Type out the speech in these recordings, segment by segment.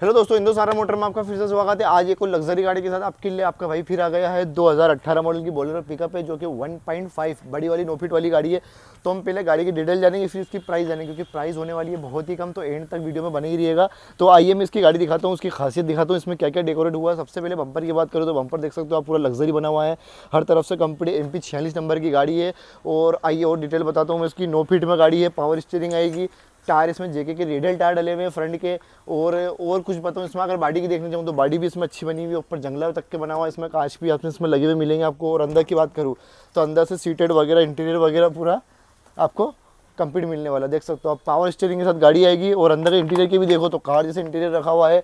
hello दोस्तों सारा motor में आपका फिर से स्वागत है आज एक लग्जरी गाड़ी के साथ आपके लिए आपका भाई फिर आ गया है 2018 मॉडल की बोलेरो पिकअप है जो कि 1.5 बड़ी वाली नोफिट वाली गाड़ी है तो हम पहले गाड़ी की डिटेल जानेंगे फिर उसकी प्राइस जानेंगे क्योंकि प्राइस होने वाली है बहुत ही कम तो एंड तक वीडियो में बने ही रहेगा तो आइए मैं इसकी गाड़ी दिखाता हूँ उसकी खासियत दिखाता हूँ इसमें क्या क्या डेकोरेट हुआ सबसे पहले बंपर की बात करो तो बंपर देख सकते हो आप पूरा लग्जरी बना हुआ है हर तरफ से कंपनी एम पी नंबर की गाड़ी है और आइए और डिटेल बताता हूँ मैं इसकी नोफिट में गाड़ी है पावर स्टेयरिंग आएगी टायर इसमें जेके के रेडल टायर डले हुए हैं फ्रंट के और और कुछ बताऊँ इसमें अगर बॉडी की देखने जाऊँ तो बॉडी भी इसमें अच्छी बनी हुई है ऊपर जंगला तक के बना हुआ है इसमें कांच भी आपने इसमें लगे हुए मिलेंगे आपको और अंदर की बात करूँ तो अंदर से सीटेड वगैरह इंटीरियर वगैरह पूरा आपको कंप्लीट मिलने वाला देख सकते हो आप पावर स्टेयरिंग के साथ गाड़ी आएगी और अंदर के इंटीरियर की भी देखो तो कार जैसे इंटीरियर रखा हुआ है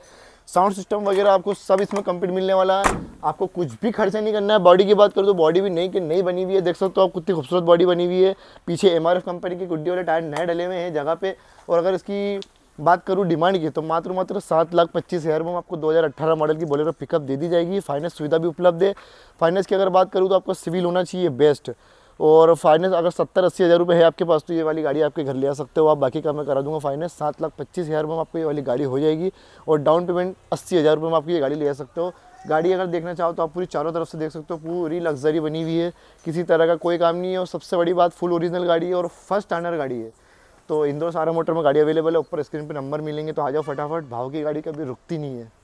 साउंड सिस्टम वगैरह आपको सब इसमें कंप्लीट मिलने वाला है आपको कुछ भी खर्चा नहीं करना है बॉडी की बात करो तो बॉडी भी नई की नई बनी हुई है देख सकते हो आप कितनी खूबसूरत बॉडी बनी हुई है पीछे एम कंपनी के गुड्डी वाले टायर नए डले हुए हैं जगह पर और अगर इसकी बात करूँ डिमांड की तो मात्र मात्र सात लाख पच्चीस हज़ार में आपको 2018 मॉडल की बोलेरो पिकअप दे दी जाएगी फाइनेंस सुविधा भी उपलब्ध है फाइनेंस की अगर बात करूँ तो आपको सिविल होना चाहिए बेस्ट और फाइनेंस अगर सत्तर अस्सी हज़ार रुपये है आपके पास तो ये वाली गाड़ी आपके घर ले आ सकते हो आप बाकी का मैं करा दूंगा फाइनेंस सात लाख पच्चीस हज़ार में आपको ये वाली गाड़ी हो जाएगी और डाउन पेमेंट अस्सी हज़ार रुपये में आपकी ये गाड़ी ले आ सकते हो गाड़ी अगर देखना चाहो तो आप पूरी चारों तरफ से देख सकते हो पूरी लग्जरी बनी हुई है किसी तरह का कोई काम नहीं है और सबसे बड़ी बात फुल ओरिजिनल गाड़ी है और फर्स्ट स्टैंडर्ड गाड़ी है तो इंदौर सारा मोटर में गाड़ी अवेलेबल है ऊपर स्क्रीन पर नंबर मिलेंगे तो आ जाओ फटाफट भाव की गाड़ी कभी रुकती नहीं है